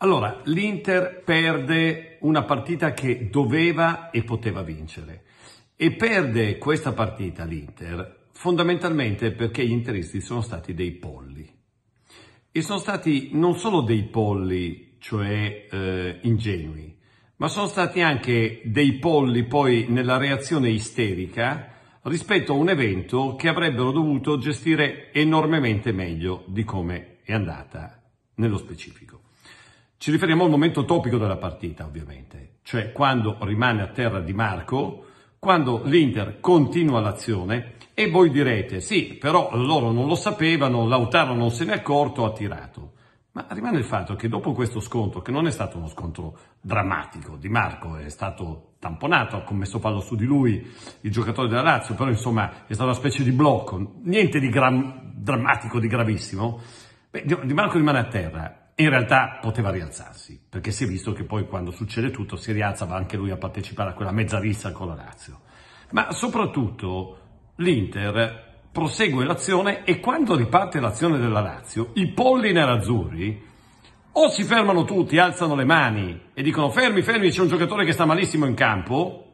Allora, l'Inter perde una partita che doveva e poteva vincere e perde questa partita l'Inter fondamentalmente perché gli interisti sono stati dei polli e sono stati non solo dei polli, cioè eh, ingenui, ma sono stati anche dei polli poi nella reazione isterica rispetto a un evento che avrebbero dovuto gestire enormemente meglio di come è andata nello specifico. Ci riferiamo al momento topico della partita, ovviamente, cioè quando rimane a terra Di Marco, quando l'Inter continua l'azione e voi direte sì, però loro non lo sapevano, Lautaro non se n'è accorto, ha tirato. Ma rimane il fatto che dopo questo scontro, che non è stato uno scontro drammatico, Di Marco è stato tamponato, ha commesso fallo su di lui il giocatore della Lazio, però insomma è stata una specie di blocco, niente di gra- drammatico, di gravissimo. Beh, di Marco rimane a terra, in realtà poteva rialzarsi, perché si è visto che poi quando succede tutto si rialza, va anche lui a partecipare a quella mezza rissa con la Lazio. Ma soprattutto l'Inter prosegue l'azione e quando riparte l'azione della Lazio, i polli nerazzurri o si fermano tutti, alzano le mani e dicono fermi, fermi, c'è un giocatore che sta malissimo in campo,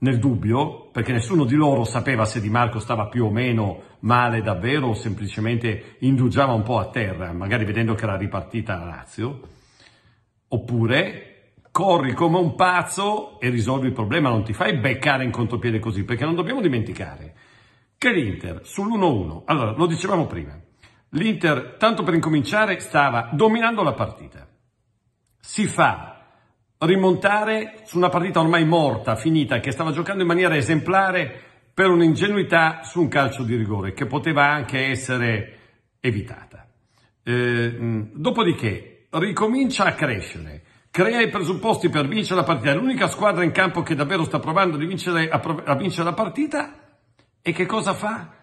nel dubbio, perché nessuno di loro sapeva se Di Marco stava più o meno male davvero o semplicemente indugiava un po' a terra, magari vedendo che era ripartita la Lazio, oppure corri come un pazzo e risolvi il problema, non ti fai beccare in contropiede così, perché non dobbiamo dimenticare che l'Inter sull'1-1, allora lo dicevamo prima, l'Inter tanto per incominciare stava dominando la partita, si fa rimontare su una partita ormai morta, finita, che stava giocando in maniera esemplare per un'ingenuità su un calcio di rigore che poteva anche essere evitata. Eh, mm, dopodiché ricomincia a crescere, crea i presupposti per vincere la partita, è l'unica squadra in campo che davvero sta provando vincere, a, a vincere la partita e che cosa fa?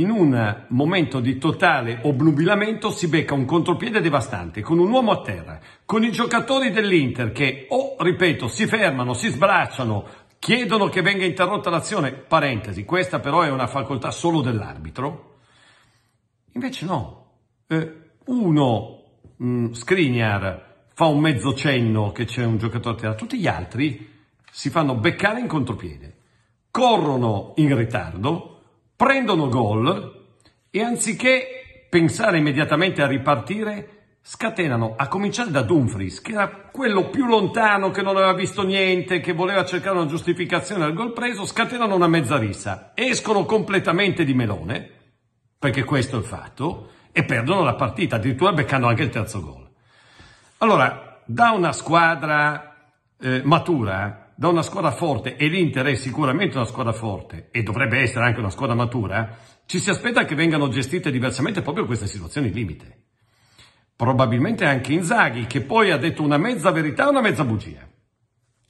in un momento di totale obnubilamento si becca un contropiede devastante con un uomo a terra, con i giocatori dell'Inter che o, ripeto, si fermano, si sbracciano, chiedono che venga interrotta l'azione, parentesi, questa però è una facoltà solo dell'arbitro. Invece no, eh, uno, mh, mm, Skriniar, fa un mezzo cenno che c'è un giocatore a terra, tutti gli altri si fanno beccare in contropiede, corrono in ritardo, prendono gol e anziché pensare immediatamente a ripartire, scatenano, a cominciare da Dumfries, che era quello più lontano, che non aveva visto niente, che voleva cercare una giustificazione al gol preso, scatenano una mezza rissa, escono completamente di melone, perché questo è il fatto, e perdono la partita, addirittura beccano anche il terzo gol. Allora, da una squadra eh, matura, da una squadra forte, e l'Inter è sicuramente una squadra forte, e dovrebbe essere anche una squadra matura, ci si aspetta che vengano gestite diversamente proprio queste situazioni limite. Probabilmente anche Inzaghi, che poi ha detto una mezza verità e una mezza bugia.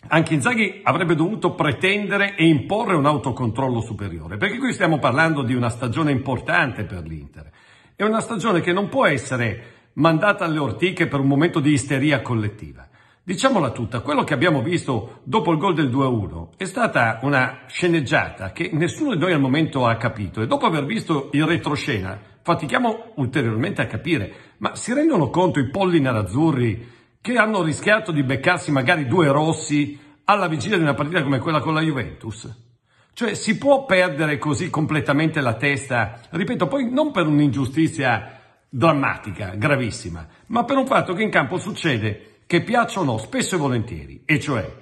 Anche Inzaghi avrebbe dovuto pretendere e imporre un autocontrollo superiore, perché qui stiamo parlando di una stagione importante per l'Inter. È una stagione che non può essere mandata alle ortiche per un momento di isteria collettiva. Diciamola tutta, quello che abbiamo visto dopo il gol del 2-1 è stata una sceneggiata che nessuno di noi al momento ha capito e dopo aver visto il retroscena fatichiamo ulteriormente a capire, ma si rendono conto i polli nerazzurri che hanno rischiato di beccarsi magari due rossi alla vigilia di una partita come quella con la Juventus? Cioè si può perdere così completamente la testa, ripeto, poi non per un'ingiustizia drammatica, gravissima, ma per un fatto che in campo succede che piacciono spesso e volentieri, e cioè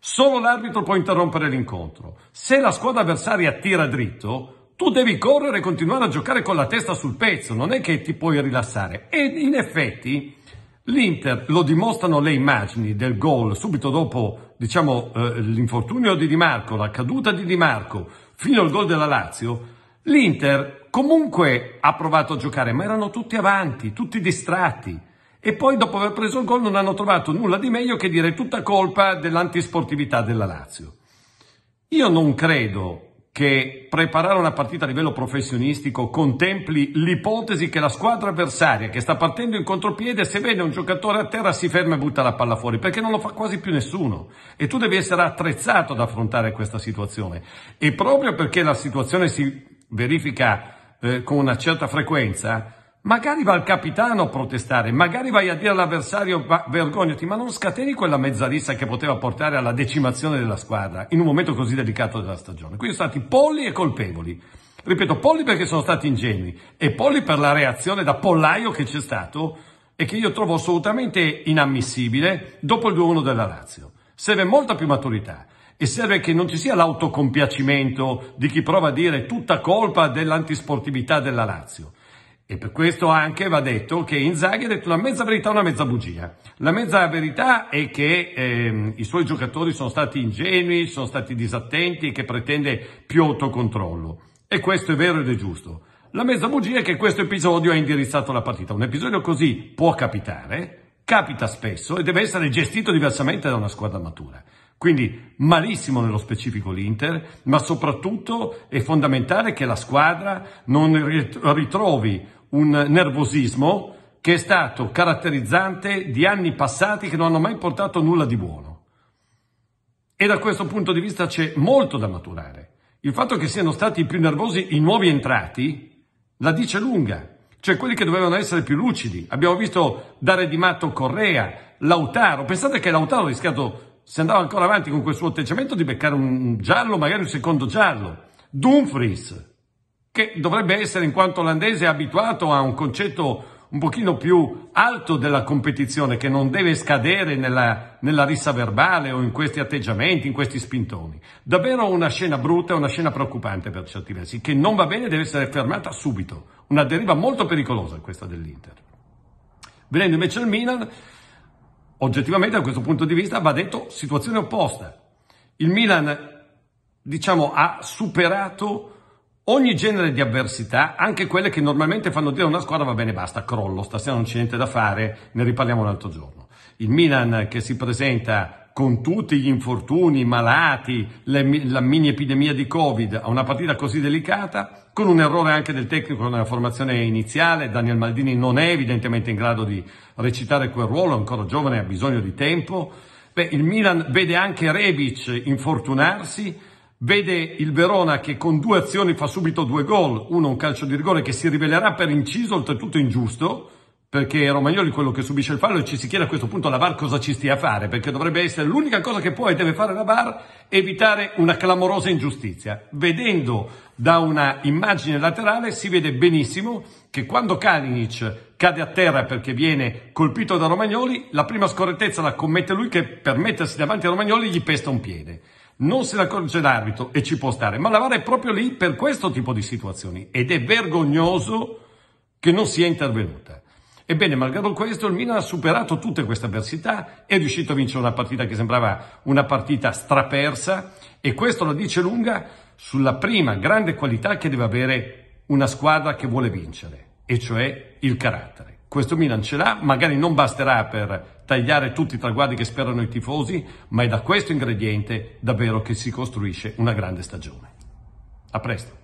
solo l'arbitro può interrompere l'incontro. Se la squadra avversaria tira dritto, tu devi correre e continuare a giocare con la testa sul pezzo, non è che ti puoi rilassare. E in effetti l'Inter lo dimostrano le immagini del gol subito dopo, diciamo, eh, l'infortunio di Di Marco, la caduta di Di Marco, fino al gol della Lazio. L'Inter comunque ha provato a giocare, ma erano tutti avanti, tutti distratti e poi dopo aver preso il gol non hanno trovato nulla di meglio che dire tutta colpa dell'antisportività della Lazio. Io non credo che preparare una partita a livello professionistico contempli l'ipotesi che la squadra avversaria che sta partendo in contropiede, se vede un giocatore a terra, si ferma e butta la palla fuori, perché non lo fa quasi più nessuno. E tu devi essere attrezzato ad affrontare questa situazione. E proprio perché la situazione si verifica eh, con una certa frequenza, Magari va il capitano a protestare, magari vai a dire all'avversario vergognati, ma non scateni quella mezzalista che poteva portare alla decimazione della squadra in un momento così delicato della stagione. Quindi sono stati polli e colpevoli. Ripeto, polli perché sono stati ingenui e polli per la reazione da pollaio che c'è stato e che io trovo assolutamente inammissibile dopo il 2-1 della Lazio. Serve molta più maturità e serve che non ci sia l'autocompiacimento di chi prova a dire tutta colpa dell'antisportività della Lazio. E per questo anche va detto che Inzaghi ha detto una mezza verità e una mezza bugia. La mezza verità è che ehm, i suoi giocatori sono stati ingenui, sono stati disattenti e che pretende più autocontrollo. E questo è vero ed è giusto. La mezza bugia è che questo episodio ha indirizzato la partita. Un episodio così può capitare, capita spesso e deve essere gestito diversamente da una squadra matura. Quindi malissimo nello specifico l'Inter, ma soprattutto è fondamentale che la squadra non ritrovi un nervosismo che è stato caratterizzante di anni passati che non hanno mai portato nulla di buono. E da questo punto di vista c'è molto da maturare. Il fatto che siano stati più nervosi i nuovi entrati la dice lunga, cioè quelli che dovevano essere più lucidi. Abbiamo visto dare di matto Correa, Lautaro. Pensate che Lautaro ha rischiato, se andava ancora avanti con quel suo atteggiamento, di beccare un giallo, magari un secondo giallo. Dumfries, che dovrebbe essere in quanto olandese abituato a un concetto un pochino più alto della competizione che non deve scadere nella, nella, rissa verbale o in questi atteggiamenti, in questi spintoni. Davvero una scena brutta, una scena preoccupante per certi versi, che non va bene deve essere fermata subito. Una deriva molto pericolosa questa dell'Inter. Venendo invece al Milan, oggettivamente da questo punto di vista va detto situazione opposta. Il Milan, diciamo, ha superato Ogni genere di avversità, anche quelle che normalmente fanno dire a una squadra va bene, basta, crollo, stasera non c'è niente da fare, ne riparliamo un altro giorno. Il Milan che si presenta con tutti gli infortuni, i malati, le, la mini epidemia di Covid a una partita così delicata, con un errore anche del tecnico nella formazione iniziale, Daniel Maldini non è evidentemente in grado di recitare quel ruolo, è ancora giovane, ha bisogno di tempo. Beh, il Milan vede anche Rebic infortunarsi, vede il Verona che con due azioni fa subito due gol, uno un calcio di rigore che si rivelerà per inciso oltretutto ingiusto, perché è Romagnoli quello che subisce il fallo e ci si chiede a questo punto alla VAR cosa ci stia a fare, perché dovrebbe essere l'unica cosa che può e deve fare la VAR evitare una clamorosa ingiustizia. Vedendo da una immagine laterale si vede benissimo che quando Kalinic cade a terra perché viene colpito da Romagnoli, la prima scorrettezza la commette lui che per mettersi davanti a Romagnoli gli pesta un piede non se ne accorge l'arbitro e ci può stare, ma lavare è proprio lì per questo tipo di situazioni ed è vergognoso che non sia intervenuta. Ebbene, malgrado questo, il Milan ha superato tutte queste avversità, è riuscito a vincere una partita che sembrava una partita strapersa e questo la dice lunga sulla prima grande qualità che deve avere una squadra che vuole vincere, e cioè il carattere. Questo Milan ce l'ha, magari non basterà per tagliare tutti i traguardi che sperano i tifosi, ma è da questo ingrediente davvero che si costruisce una grande stagione. A presto!